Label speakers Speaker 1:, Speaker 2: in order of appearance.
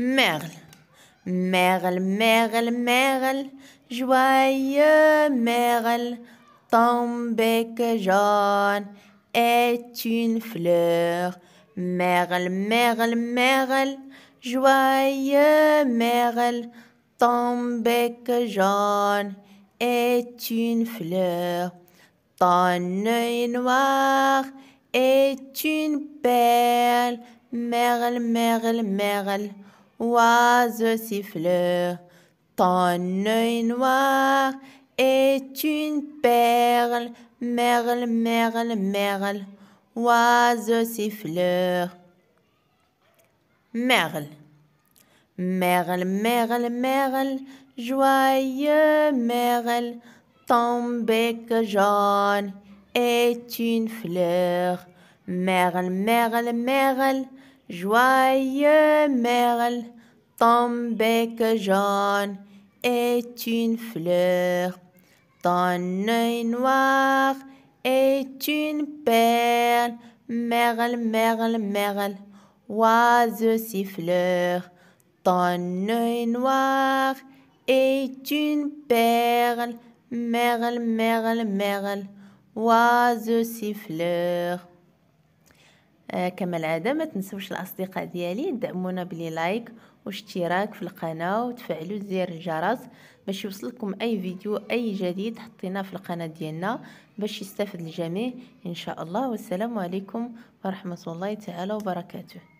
Speaker 1: merle. Merle, merle, merle, joyeux merle, ton bec jaune est une fleur. Merle, merle, merle, joyeux merle, ton bec jaune est une fleur. Ton œil noir est une perle. Merle, merle, merle oiseau siffleur, ton œil noir est une perle, merle, merle, merle, oiseau siffleur. Merle, merle, merle, merle, joyeux merle, ton bec jaune est une fleur, merle, merle, merle, Joyeux merle, ton bec jaune est une fleur, ton œil noir est une perle. Merle, merle, merle, oiseau siffleur, ton œil noir est une perle. Merle, merle, merle, oiseau siffleur. آه، كما العاده ما تنسوش الاصدقاء ديالي دعمونا بلي لايك واشتراك في القناه وتفعلوا زر الجرس باش يوصلكم اي فيديو اي جديد حطيناه في القناه ديالنا باش يستفد الجميع ان شاء الله والسلام عليكم ورحمه الله تعالى وبركاته